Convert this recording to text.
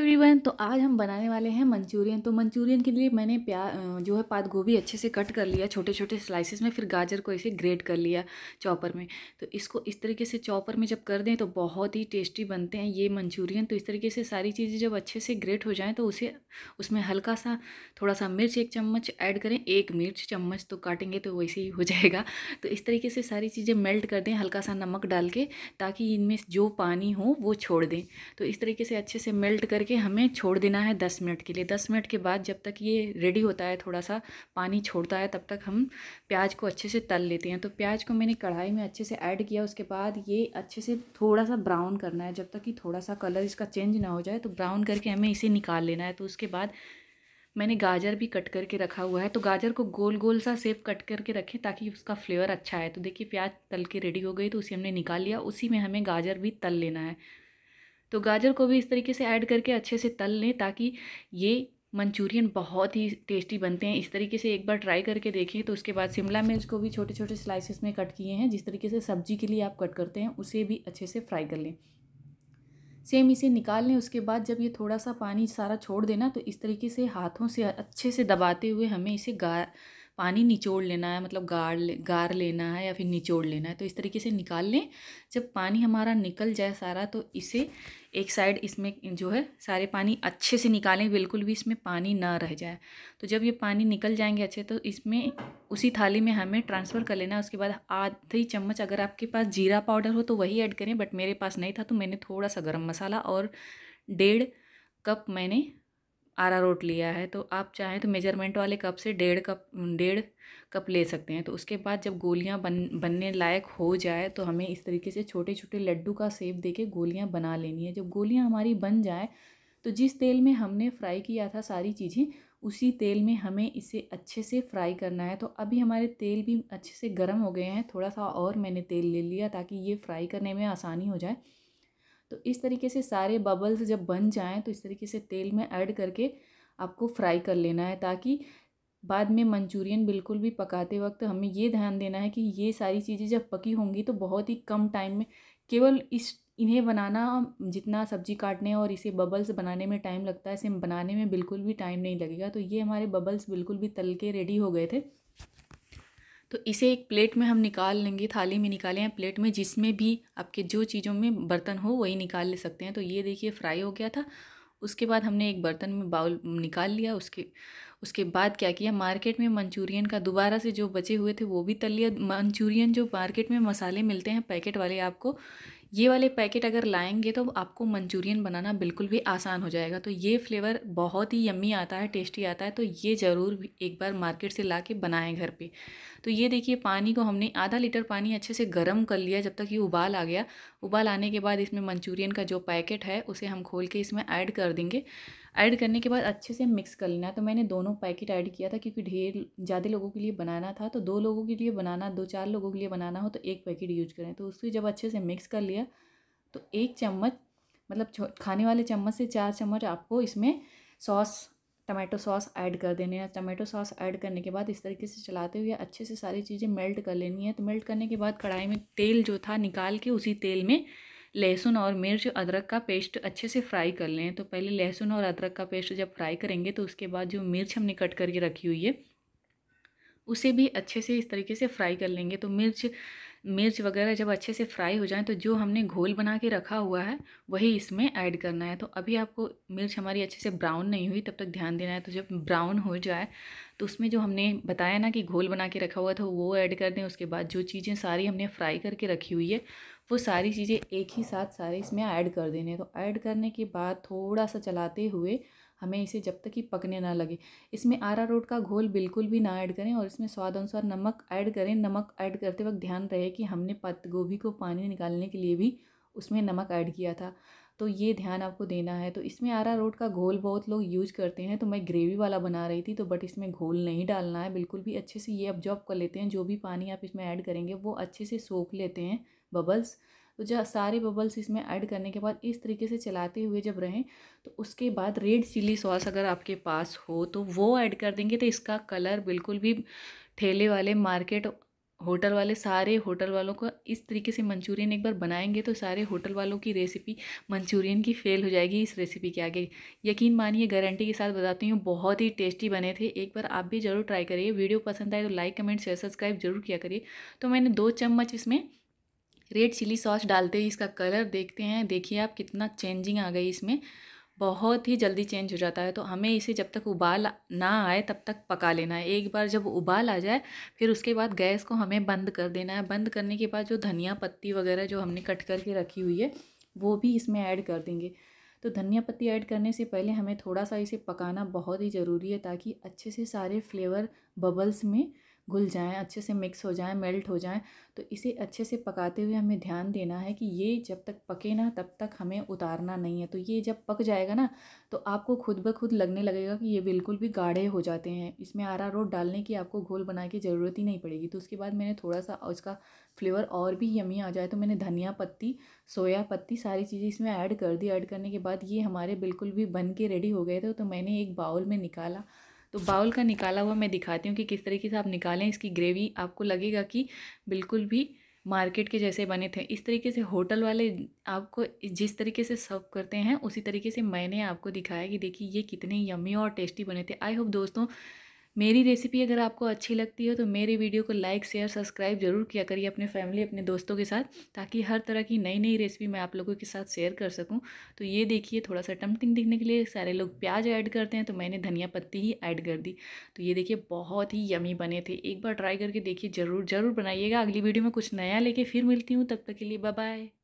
everyone तो आज हम बनाने वाले हैं मंचूरियन तो मंचूरियन के लिए मैंने प्या जो है पात गोभी अच्छे से कट कर लिया छोटे छोटे स्लाइसेस में फिर गाजर को ऐसे ग्रेट कर लिया चॉपर में तो इसको इस तरीके से चॉपर में जब कर दें तो बहुत ही टेस्टी बनते हैं ये मंचूरियन तो इस तरीके से सारी चीज़ें जब अच्छे से ग्रेट हो जाएँ तो उसे उसमें हल्का सा थोड़ा सा मिर्च एक चम्मच ऐड करें एक मिर्च चम्मच तो काटेंगे तो वैसे ही हो जाएगा तो इस तरीके से सारी चीज़ें मेल्ट कर दें हल्का सा नमक डाल के ताकि इनमें जो पानी हो वो छोड़ दें तो इस तरीके से अच्छे से मेल्ट करके करके हमें छोड़ देना है दस मिनट के लिए दस मिनट के बाद जब तक ये रेडी होता है थोड़ा सा पानी छोड़ता है तब तक हम प्याज को अच्छे से तल लेते हैं तो प्याज को मैंने कढ़ाई में अच्छे से ऐड किया उसके बाद ये अच्छे से थोड़ा सा ब्राउन करना है जब तक कि थोड़ा सा कलर इसका चेंज ना हो जाए तो ब्राउन करके हमें इसे निकाल लेना है तो उसके बाद मैंने गाजर भी कट करके रखा हुआ है तो गाजर को गोल गोल सा सेप कट करके रखें ताकि उसका फ्लेवर अच्छा है तो देखिए प्याज तल के रेडी हो गई तो उसे हमने निकाल लिया उसी में हमें गाजर भी तल लेना है तो गाजर को भी इस तरीके से ऐड करके अच्छे से तल लें ताकि ये मंचूरियन बहुत ही टेस्टी बनते हैं इस तरीके से एक बार ट्राई करके देखें तो उसके बाद शिमला मिर्च को भी छोटे छोटे स्लाइसिस में कट किए हैं जिस तरीके से सब्जी के लिए आप कट करते हैं उसे भी अच्छे से फ्राई कर लें सेम इसे निकाल लें उसके बाद जब ये थोड़ा सा पानी सारा छोड़ देना तो इस तरीके से हाथों से अच्छे से दबाते हुए हमें इसे गा पानी निचोड़ लेना है मतलब गाड़ ले गार लेना है या फिर निचोड़ लेना है तो इस तरीके से निकाल लें जब पानी हमारा निकल जाए सारा तो इसे एक साइड इसमें जो है सारे पानी अच्छे से निकालें बिल्कुल भी इसमें पानी ना रह जाए तो जब ये पानी निकल जाएंगे अच्छे तो इसमें उसी थाली में हमें ट्रांसफ़र कर लेना है उसके बाद आधी चम्मच अगर आपके पास जीरा पाउडर हो तो वही ऐड करें बट मेरे पास नहीं था तो मैंने थोड़ा सा गर्म मसाला और डेढ़ कप मैंने आरा रोट लिया है तो आप चाहें तो मेजरमेंट वाले कप से डेढ़ कप डेढ़ कप ले सकते हैं तो उसके बाद जब गोलियां बन बनने लायक हो जाए तो हमें इस तरीके से छोटे छोटे लड्डू का सेप दे के गोलियाँ बना लेनी है जब गोलियाँ हमारी बन जाए तो जिस तेल में हमने फ्राई किया था सारी चीज़ें उसी तेल में हमें इसे अच्छे से फ्राई करना है तो अभी हमारे तेल भी अच्छे से गर्म हो गए हैं थोड़ा सा और मैंने तेल ले लिया ताकि ये फ्राई करने में आसानी हो जाए तो इस तरीके से सारे बबल्स जब बन जाएं तो इस तरीके से तेल में ऐड करके आपको फ्राई कर लेना है ताकि बाद में मंचूरियन बिल्कुल भी पकाते वक्त हमें ये ध्यान देना है कि ये सारी चीज़ें जब पकी होंगी तो बहुत ही कम टाइम में केवल इस इन्हें बनाना जितना सब्जी काटने और इसे बबल्स बनाने में टाइम लगता है इसे बनाने में बिल्कुल भी टाइम नहीं लगेगा तो ये हमारे बबल्स बिल्कुल भी तल के रेडी हो गए थे तो इसे एक प्लेट में हम निकाल लेंगे थाली में निकालें या प्लेट में जिसमें भी आपके जो चीज़ों में बर्तन हो वही निकाल ले सकते हैं तो ये देखिए फ्राई हो गया था उसके बाद हमने एक बर्तन में बाउल निकाल लिया उसके उसके बाद क्या किया मार्केट में मंचूरियन का दोबारा से जो बचे हुए थे वो भी तल लिया मंचूरियन जो मार्केट में मसाले मिलते हैं पैकेट वाले आपको ये वाले पैकेट अगर लाएंगे तो आपको मंचूरियन बनाना बिल्कुल भी आसान हो जाएगा तो ये फ्लेवर बहुत ही यम्मी आता है टेस्टी आता है तो ये ज़रूर एक बार मार्केट से ला के बनाएँ घर पर तो ये देखिए पानी को हमने आधा लीटर पानी अच्छे से गर्म कर लिया जब तक ये उबाल आ गया उबाल आने के बाद इसमें मंचूरियन का जो पैकेट है उसे हम खोल के इसमें ऐड कर देंगे ऐड करने के बाद अच्छे से मिक्स कर लेना तो मैंने दोनों पैकेट ऐड किया था क्योंकि ढेर ज़्यादा लोगों के लिए बनाना था तो दो लोगों के लिए बनाना दो चार लोगों के लिए बनाना हो तो एक पैकेट यूज करें तो उसको जब अच्छे से मिक्स कर लिया तो एक चम्मच मतलब खाने वाले चम्मच से चार चम्मच आपको इसमें सॉस टमाटो सॉस ऐड कर देने हैं टमाटो सॉस ऐड करने के बाद इस तरीके से चलाते हुए अच्छे से सारी चीज़ें मेल्ट कर लेनी है तो मेल्ट करने के बाद कढ़ाई में तेल जो था निकाल के उसी तेल में लहसुन और मिर्च अदरक का पेस्ट अच्छे से फ्राई कर लें तो पहले लहसुन और अदरक का पेस्ट जब फ्राई करेंगे तो उसके बाद जो मिर्च हमने कट करके रखी हुई है उसे भी अच्छे से इस तरीके से फ्राई कर लेंगे तो मिर्च मिर्च वगैरह जब अच्छे से फ्राई हो जाए तो जो हमने घोल बना के रखा हुआ है वही इसमें ऐड करना है तो अभी आपको मिर्च हमारी अच्छे से ब्राउन नहीं हुई तब तक ध्यान देना है तो जब ब्राउन हो जाए तो उसमें जो हमने बताया ना कि घोल बना के रखा हुआ था वो ऐड कर दें उसके बाद जो चीज़ें सारी हमने फ्राई करके रखी हुई है वो सारी चीज़ें एक ही साथ सारे इसमें ऐड कर देने तो ऐड करने के बाद थोड़ा सा चलाते हुए हमें इसे जब तक कि पकने ना लगे इसमें आरा रोट का घोल बिल्कुल भी ना ऐड करें और इसमें स्वाद अनुसार नमक ऐड करें नमक ऐड करते वक्त ध्यान रहे कि हमने पत्त गोभी को पानी निकालने के लिए भी उसमें नमक ऐड किया था तो ये ध्यान आपको देना है तो इसमें आरा रोट का घोल बहुत लोग यूज करते हैं तो मैं ग्रेवी वाला बना रही थी तो बट इसमें घोल नहीं डालना है बिल्कुल भी अच्छे से ये ऑब्जॉर्व कर लेते हैं जो भी पानी आप इसमें ऐड करेंगे वो अच्छे से सोख लेते हैं बबल्स तो जब सारे बबल्स इसमें ऐड करने के बाद इस तरीके से चलाते हुए जब रहें तो उसके बाद रेड चिली सॉस अगर आपके पास हो तो वो ऐड कर देंगे तो इसका कलर बिल्कुल भी ठेले वाले मार्केट होटल वाले सारे होटल वालों को इस तरीके से मंचूरियन एक बार बनाएंगे तो सारे होटल वालों की रेसिपी मंचूरियन की फेल हो जाएगी इस रेसिपी के आगे यकीन मानिए गारंटी के साथ बताती हूँ बहुत ही टेस्टी बने थे एक बार आप भी ज़रूर ट्राई करिए वीडियो पसंद आए तो लाइक कमेंट शेयर सब्सक्राइब जरूर किया करिए तो मैंने दो चम्मच इसमें रेड चिली सॉस डालते ही इसका कलर देखते हैं देखिए आप कितना चेंजिंग आ गई इसमें बहुत ही जल्दी चेंज हो जाता है तो हमें इसे जब तक उबाल ना आए तब तक पका लेना है एक बार जब उबाल आ जाए फिर उसके बाद गैस को हमें बंद कर देना है बंद करने के बाद जो धनिया पत्ती वगैरह जो हमने कट करके रखी हुई है वो भी इसमें ऐड कर देंगे तो धनिया पत्ती ऐड करने से पहले हमें थोड़ा सा इसे पकाना बहुत ही ज़रूरी है ताकि अच्छे से सारे फ्लेवर बबल्स में घुल जाएं अच्छे से मिक्स हो जाएँ मेल्ट हो जाएँ तो इसे अच्छे से पकाते हुए हमें ध्यान देना है कि ये जब तक पके ना तब तक हमें उतारना नहीं है तो ये जब पक जाएगा ना तो आपको खुद ब खुद लगने लगेगा कि ये बिल्कुल भी गाढ़े हो जाते हैं इसमें आरा रोट डालने की आपको घोल बना की ज़रूरत ही नहीं पड़ेगी तो उसके बाद मैंने थोड़ा सा उसका फ्लेवर और भी यमी आ जाए तो मैंने धनिया पत्ती सोया पत्ती सारी चीज़ें इसमें ऐड कर दी ऐड करने के बाद ये हमारे बिल्कुल भी बन के रेडी हो गए थे तो मैंने एक बाउल में निकाला तो बाउल का निकाला हुआ मैं दिखाती हूँ कि किस तरीके से आप निकालें इसकी ग्रेवी आपको लगेगा कि बिल्कुल भी मार्केट के जैसे बने थे इस तरीके से होटल वाले आपको जिस तरीके से सर्व करते हैं उसी तरीके से मैंने आपको दिखाया कि देखिए ये कितने यमी और टेस्टी बने थे आई होप दोस्तों मेरी रेसिपी अगर आपको अच्छी लगती हो तो मेरे वीडियो को लाइक शेयर सब्सक्राइब जरूर किया करिए अपने फैमिली अपने दोस्तों के साथ ताकि हर तरह की नई नई रेसिपी मैं आप लोगों के साथ शेयर कर सकूँ तो ये देखिए थोड़ा सा टमटिंग दिखने के लिए सारे लोग प्याज ऐड करते हैं तो मैंने धनिया पत्ती ही ऐड कर दी तो ये देखिए बहुत ही यमी बने थे एक बार ट्राई करके देखिए ज़रूर ज़रूर बनाइएगा अगली वीडियो में कुछ नया लेके फिर मिलती हूँ तब तक के लिए बाय